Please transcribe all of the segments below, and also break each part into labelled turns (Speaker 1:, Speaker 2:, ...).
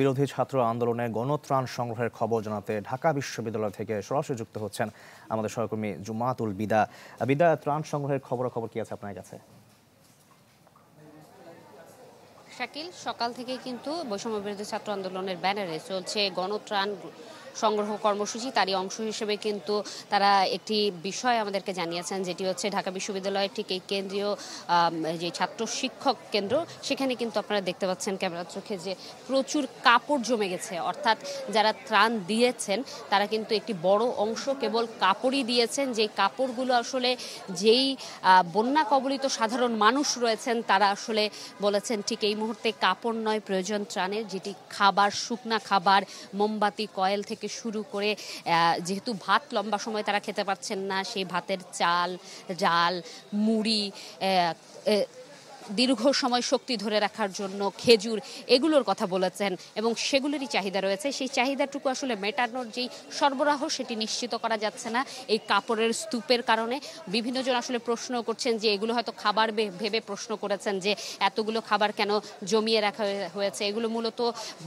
Speaker 1: বিরোধী ছাত্র আন্দোলনে গণত্রাণ সংগ্রহের খবর জানাতে ঢাকা বিশ্ববিদ্যালয় থেকে সরাসরি যুক্ত হচ্ছেন আমাদের সহকর্মী জুমাতুল বিদা বিদা ত্রাণ সংগ্রহের খবর খবর কি আছে আপনার কাছে
Speaker 2: শাকিল সকাল থেকে কিন্তু বৈষম্য বিরোধী ছাত্র আন্দোলনের ব্যানারে চলছে গণত্রাণ সংগ্রহ কর্মসূচি তারই অংশ হিসেবে কিন্তু তারা একটি বিষয় আমাদেরকে জানিয়েছেন যেটি হচ্ছে ঢাকা বিশ্ববিদ্যালয়ের ঠিক এই কেন্দ্রীয় যে ছাত্র শিক্ষক কেন্দ্র সেখানে কিন্তু আপনারা দেখতে পাচ্ছেন ক্যামেরার চোখে যে প্রচুর কাপড় জমে গেছে অর্থাৎ যারা ত্রাণ দিয়েছেন তারা কিন্তু একটি বড় অংশ কেবল কাপড়ই দিয়েছেন যে কাপড়গুলো আসলে যেই বন্যা কবলিত সাধারণ মানুষ রয়েছেন তারা আসলে বলেছেন ঠিক এই মুহূর্তে কাপড় নয় প্রয়োজন ত্রাণের যেটি খাবার শুকনা খাবার মোমবাতি কয়েল থেকে থেকে শুরু করে যেহেতু ভাত লম্বা সময় তারা খেতে পারছেন না সেই ভাতের চাল ডাল মুড়ি দীর্ঘ সময় শক্তি ধরে রাখার জন্য খেজুর এগুলোর কথা বলেছেন এবং সেগুলোরই চাহিদা রয়েছে সেই চাহিদাটুকু আসলে মেটানোর যেই সরবরাহ সেটি নিশ্চিত করা যাচ্ছে না এই কাপড়ের স্তূপের কারণে বিভিন্নজন আসলে প্রশ্ন করছেন যে এগুলো হয়তো খাবার ভেবে প্রশ্ন করেছেন যে এতগুলো খাবার কেন জমিয়ে রাখা হয়েছে এগুলো মূলত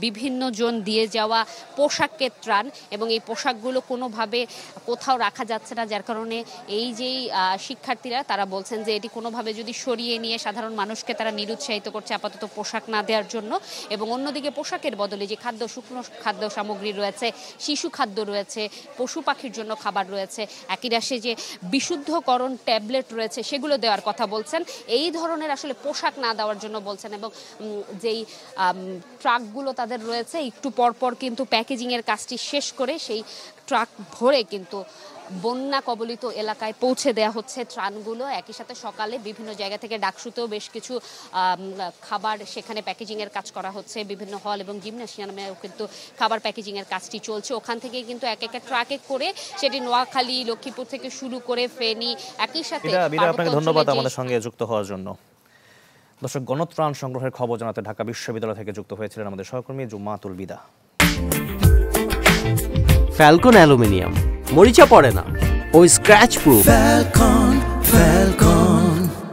Speaker 2: বিভিন্ন জন দিয়ে যাওয়া পোশাকের ত্রাণ এবং এই পোশাকগুলো কোনোভাবে কোথাও রাখা যাচ্ছে না যার কারণে এই যেই শিক্ষার্থীরা তারা বলছেন যে এটি কোনোভাবে যদি সরিয়ে নিয়ে সাধারণ মানুষ মানুষকে তারা নিরুৎসাহিত করছে আপাতত পোশাক না দেওয়ার জন্য এবং অন্যদিকে পোশাকের বদলে যে খাদ্য শুকনো খাদ্য সামগ্রী রয়েছে শিশু খাদ্য রয়েছে পশু পাখির জন্য খাবার রয়েছে একই রাশে যে বিশুদ্ধকরণ ট্যাবলেট রয়েছে সেগুলো দেওয়ার কথা বলছেন এই ধরনের আসলে পোশাক না দেওয়ার জন্য বলছেন এবং যেই ট্রাকগুলো তাদের রয়েছে একটু পরপর কিন্তু প্যাকেজিংয়ের কাজটি শেষ করে সেই ট্রাক ভরে কিন্তু বন্যা কবলিত এলাকায় পৌঁছে দেয়া হচ্ছে ত্রাণগুলো একই সাথে সকালে বিভিন্ন জায়গা থেকে ডাকসুতেও বেশ কিছু খাবার সেখানে প্যাকেজিংয়ের কাজ করা হচ্ছে বিভিন্ন হল এবং জিমনাশিয়ামেও কিন্তু খাবার প্যাকেজিংয়ের কাজটি চলছে ওখান থেকে কিন্তু এক একটা ট্রাকে করে সেটি নোয়াখালী লক্ষ্মীপুর থেকে শুরু করে ফেনি একই সাথে আপনাকে ধন্যবাদ আমাদের
Speaker 1: সঙ্গে যুক্ত হওয়ার জন্য দর্শক গণত্রাণ সংগ্রহের খবর জানাতে ঢাকা বিশ্ববিদ্যালয় থেকে যুক্ত হয়েছিলেন আমাদের সহকর্মী জুম্মাতুল বিদা ফ্যালকন অ্যালুমিনিয়াম মরিচা পড়ে না ও স্ক্র্যাচ প্রুফ ফ্যালকন ফ্যালকন